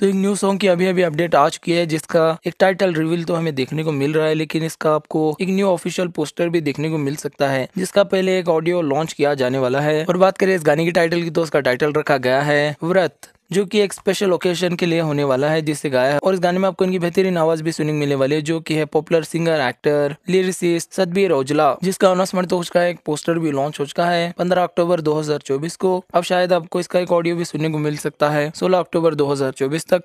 तो एक new song की अभी अभी अपडेट आ चुकी है जिसका एक टाइटल रिवील तो हमें देखने को मिल रहा है लेकिन इसका आपको एक न्यू ऑफिशियल पोस्टर भी देखने को मिल सकता है जिसका पहले एक ऑडियो लॉन्च किया जाने वाला है और बात करें इस गाने की टाइटल की तो उसका टाइटल रखा गया है व्रत जो कि एक स्पेशल ओकेजन के लिए होने वाला है जिसे गाया है और इस गाने में आपको इनकी बेहतरीन आवाज भी सुनने मिलने वाली है जो की है popular singer actor lyricist Satbir Aujla जिसका अनाउंसमेंट हो चुका है एक पोस्टर भी लॉन्च हो चुका है पंद्रह अक्टूबर दो को अब शायद आपको इसका एक ऑडियो भी सुनने को मिल सकता है सोलह अक्टूबर दो तक